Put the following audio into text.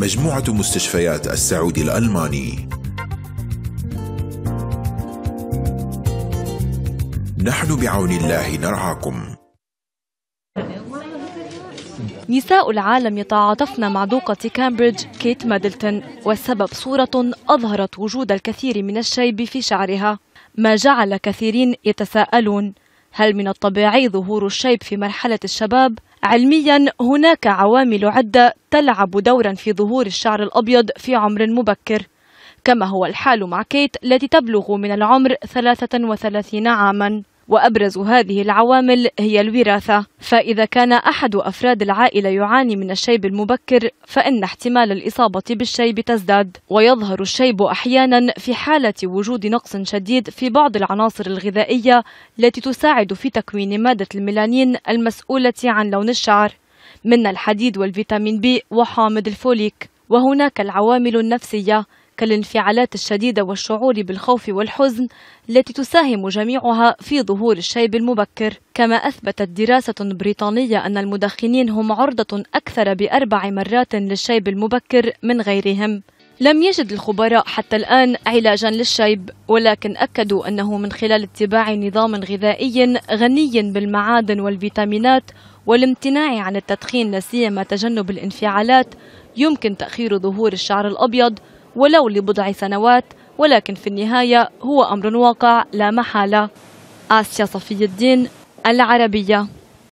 مجموعة مستشفيات السعودي الألماني نحن بعون الله نرعاكم نساء العالم يتعاطفن مع دوقة كامبريدج كيت مادلتون والسبب صورة أظهرت وجود الكثير من الشيب في شعرها ما جعل كثيرين يتساءلون هل من الطبيعي ظهور الشيب في مرحلة الشباب؟ علميا هناك عوامل عدة تلعب دورا في ظهور الشعر الأبيض في عمر مبكر كما هو الحال مع كيت التي تبلغ من العمر 33 عاماً وأبرز هذه العوامل هي الوراثة فإذا كان أحد أفراد العائلة يعاني من الشيب المبكر فإن احتمال الإصابة بالشيب تزداد ويظهر الشيب أحيانا في حالة وجود نقص شديد في بعض العناصر الغذائية التي تساعد في تكوين مادة الميلانين المسؤولة عن لون الشعر من الحديد والفيتامين بي وحامض الفوليك وهناك العوامل النفسية كالانفعالات الشديدة والشعور بالخوف والحزن التي تساهم جميعها في ظهور الشيب المبكر كما أثبتت دراسة بريطانية أن المدخنين هم عرضة أكثر بأربع مرات للشيب المبكر من غيرهم لم يجد الخبراء حتى الآن علاجا للشيب ولكن أكدوا أنه من خلال اتباع نظام غذائي غني بالمعادن والفيتامينات والامتناع عن التدخين لا سيما تجنب الانفعالات يمكن تأخير ظهور الشعر الأبيض ولو لبضع سنوات ولكن في النهاية هو أمر واقع لا محالة آسيا صفي الدين العربية